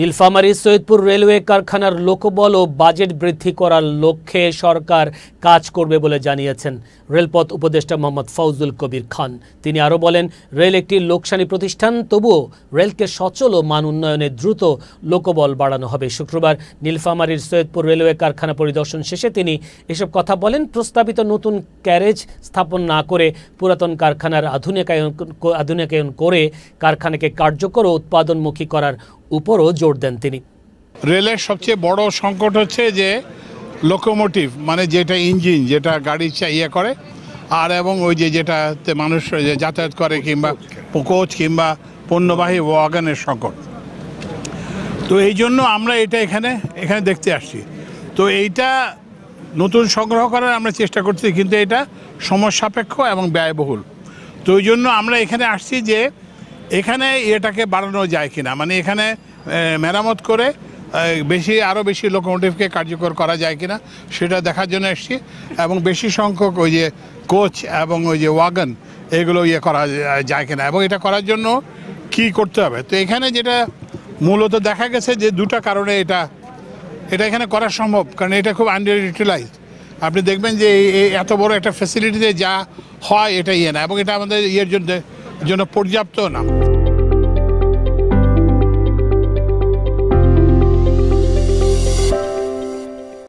Nilphamari Saidpur railway কারখানার লোকবল ও budget বৃদ্ধি করার লক্ষ্যে সরকার কাজ করবে বলে জানিয়েছেন রেলপথ উপদেষ্টা মোহাম্মদ ফৌজুল কবির খান তিনি আরও বলেন রেল একটি লোকসানি প্রতিষ্ঠান তবুও রেলকে সচল ও মান উন্নয়নে দ্রুত লোকবল বাড়ানো হবে শুক্রবার নীলফামারীর সৈয়দপুর রেলওয়ে কারখানা পরিদর্শন শেষে তিনি এসব কথা বলেন প্রস্তাবিত নতুন ক্যারেজ স্থাপন না করে পুরাতন কারখানার আধুনিকায়ন আধুনিকায়ন করে কারখানাকে কার্যকর ও উৎপাদনমুখী করার উপরও জোর দেন তিনি রেলের সবচেয়ে বড় সংকট হচ্ছে যে লোকোমোটিভ মানে যেটা ইঞ্জিন যেটা গাড়ি ইয়ে করে আর এবং ওই যে যেটাতে মানুষ যাতায়াত করে কিংবা কোচ কিংবা পণ্যবাহী ওয়াগানের সংকট তো এই জন্য আমরা এটা এখানে এখানে দেখতে আসছি তো এইটা নতুন সংগ্রহ করার আমরা চেষ্টা করছি কিন্তু এটা সময় সাপেক্ষ এবং ব্যয়বহুল তো ওই জন্য আমরা এখানে আসছি যে এখানে এটাকে বাড়ানো যায় কিনা মানে এখানে মেরামত করে বেশি আরও বেশি লোকোমোটিভকে কার্যকর করা যায় কিনা সেটা দেখার জন্য এসছি এবং বেশি সংখ্যক ওই যে কোচ এবং ওই যে ওয়াগন এগুলো ইয়ে করা যায় কিনা এবং এটা করার জন্য কি করতে হবে তো এখানে যেটা মূলত দেখা গেছে যে দুটা কারণে এটা এটা এখানে করা সম্ভব কারণ এটা খুব আন্ডার ইউটিলাইজ আপনি দেখবেন যে এত বড় একটা ফ্যাসিলিটিতে যা হয় এটা ইয়ে না এবং এটা আমাদের ইয়ের জন্য জন্য পর্যাপ্ত না